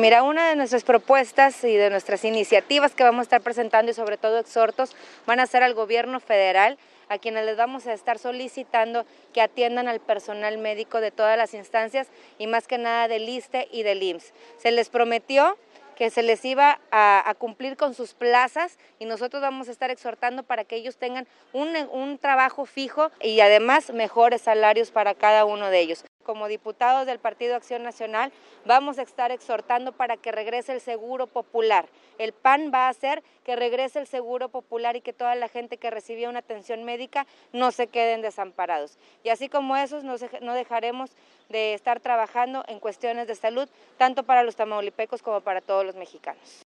Mira, una de nuestras propuestas y de nuestras iniciativas que vamos a estar presentando y sobre todo exhortos van a ser al gobierno federal a quienes les vamos a estar solicitando que atiendan al personal médico de todas las instancias y más que nada del ISTE y del IMSS. Se les prometió que se les iba a, cumplir con sus plazas y nosotros vamos a estar exhortando para que ellos tengan un trabajo fijo y además mejores salarios para cada uno de ellos. Como diputados del Partido Acción Nacional vamos a estar exhortando para que regrese el seguro popular. El PAN va a hacer que regrese el seguro popular y que toda la gente que recibía una atención médica no se queden desamparados. Y así como esos, no dejaremos de estar trabajando en cuestiones de salud, tanto para los tamaulipecos como para todos los mexicanos.